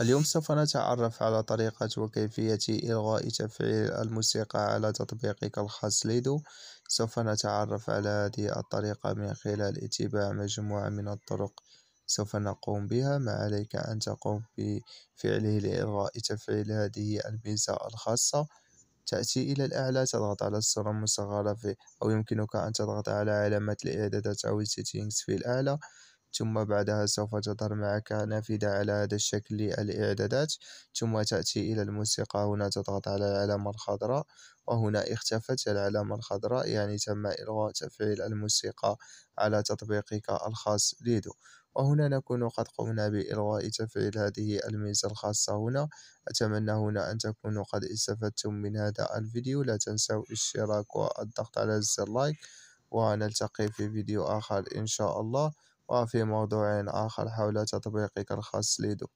اليوم سوف نتعرف على طريقة وكيفية إلغاء تفعيل الموسيقى على تطبيقك الخاص ليدو سوف نتعرف على هذه الطريقة من خلال اتباع مجموعة من الطرق سوف نقوم بها ما عليك أن تقوم بفعله لإلغاء تفعيل هذه الميزة الخاصة تأتي إلى الأعلى تضغط على الصورة المصغرة في أو يمكنك أن تضغط على علامة الإعدادات أو السيتينغز في الأعلى ثم بعدها سوف تظهر معك نافذة على هذا الشكل للإعدادات ثم تأتي إلى الموسيقى هنا تضغط على العلامة الخضراء وهنا اختفت العلامة الخضراء يعني تم إلغاء تفعيل الموسيقى على تطبيقك الخاص ليدو وهنا نكون قد قمنا بإلغاء تفعيل هذه الميزة الخاصة هنا أتمنى هنا أن تكونوا قد استفدتم من هذا الفيديو لا تنسوا الاشتراك والضغط على زر لايك ونلتقي في فيديو آخر إن شاء الله وفي موضوع آخر حول تطبيقك الخاص ليدو